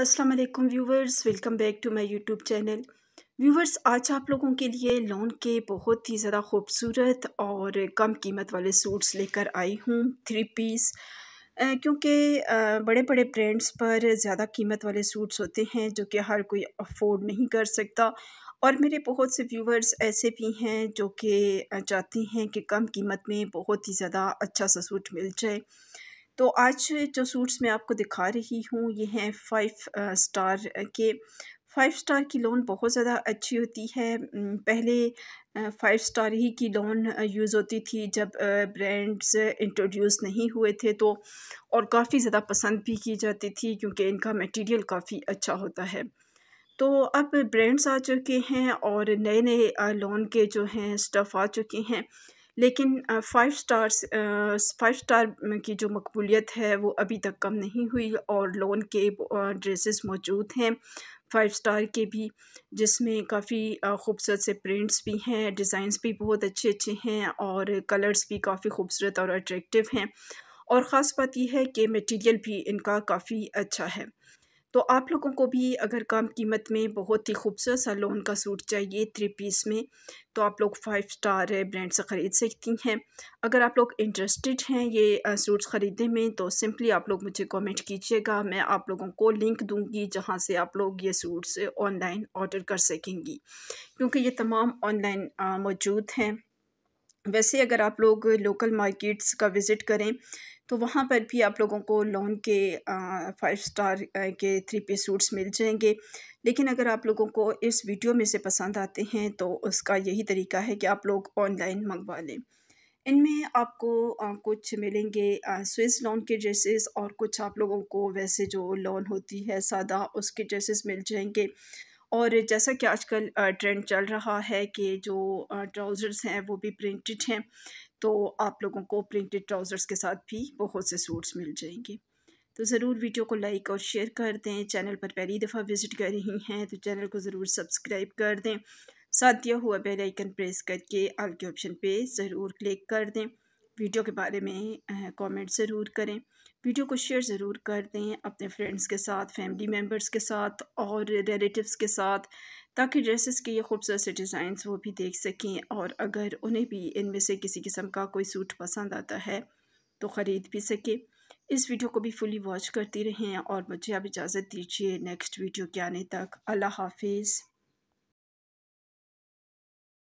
अस्सलाम वालेकुम viewers welcome back to my YouTube channel viewers आज आप लोगों के लिए लॉन के बहुत ही ज़्यादा खूबसूरत और कम कीमत वाले सूट्स लेकर आई हूँ थ्री पीस क्योंकि बड़े बड़े ब्रांड्स पर ज़्यादा कीमत वाले सूट्स होते हैं जो कि हर कोई अफोर्ड नहीं कर सकता और मेरे बहुत से व्यूवर्स ऐसे भी हैं जो कि चाहते हैं कि कम कीमत में बहुत ही ज़्यादा अच्छा सा सूट मिल जाए तो आज जो सूट्स मैं आपको दिखा रही हूँ ये हैं फाइव स्टार के फाइव स्टार की लोन बहुत ज़्यादा अच्छी होती है पहले फाइव स्टार ही की लोन यूज़ होती थी जब ब्रांड्स इंट्रोड्यूस नहीं हुए थे तो और काफ़ी ज़्यादा पसंद भी की जाती थी क्योंकि इनका मटेरियल काफ़ी अच्छा होता है तो अब ब्रांड्स आ चुके हैं और नए नए लोन के जो हैं स्टफ़ आ चुके हैं लेकिन फाइव स्टार्स फाइव स्टार की जो मकबूलियत है वो अभी तक कम नहीं हुई और लोन के ड्रेसेस मौजूद हैं फाइव स्टार के भी जिसमें काफ़ी खूबसूरत से प्रिंट्स भी हैं डिज़ाइंस भी बहुत अच्छे अच्छे हैं और कलर्स भी काफ़ी खूबसूरत और अट्रैक्टिव हैं और ख़ास बात यह है कि मटेरियल भी इनका काफ़ी अच्छा है तो आप लोगों को भी अगर कम कीमत में बहुत ही खूबसूरत सा लोन का सूट चाहिए थ्री पीस में तो आप लोग फाइव स्टार ब्रांड से ख़रीद सकती हैं अगर आप लोग इंटरेस्टेड हैं ये सूट्स ख़रीदने में तो सिंपली आप लोग मुझे कमेंट कीजिएगा मैं आप लोगों को लिंक दूंगी जहां से आप लोग ये सूट्स ऑनलाइन ऑर्डर कर सकेंगी क्योंकि ये तमाम ऑनलाइन मौजूद हैं वैसे अगर आप लोग लोकल मार्केट्स का विज़िट करें तो वहाँ पर भी आप लोगों को लोन के फाइव स्टार के थ्री पी सूट्स मिल जाएंगे लेकिन अगर आप लोगों को इस वीडियो में से पसंद आते हैं तो उसका यही तरीका है कि आप लोग ऑनलाइन मंगवा लें इनमें आपको आ, कुछ मिलेंगे स्विस लॉन के ड्रेसेस और कुछ आप लोगों को वैसे जो लॉन होती है सादा उसके ड्रेसेस मिल जाएंगे और जैसा कि आजकल ट्रेंड चल रहा है कि जो ट्राउज़र्स हैं वो भी प्रिंटेड हैं तो आप लोगों को प्रिंटेड ट्राउज़र्स के साथ भी बहुत से सूट्स मिल जाएंगे तो ज़रूर वीडियो को लाइक और शेयर कर दें चैनल पर पहली दफ़ा विज़िट कर रही हैं तो चैनल को ज़रूर सब्सक्राइब कर दें साथ दिया हुआ बेल आइकन प्रेस करके आल के ऑप्शन पे ज़रूर क्लिक कर दें वीडियो के बारे में कमेंट ज़रूर करें वीडियो को शेयर ज़रूर कर दें अपने फ्रेंड्स के साथ फैमिली मेम्बर्स के साथ और रिलेटिव्स के साथ ताकि ड्रेसेस के ये खूबसूरत से डिज़ाइंस वो भी देख सकें और अगर उन्हें भी इनमें से किसी किस्म का कोई सूट पसंद आता है तो ख़रीद भी सके इस वीडियो को भी फुली वॉच करती रहें और मुझे आप इजाज़त दीजिए नेक्स्ट वीडियो के आने तक अल्लाह हाफिज़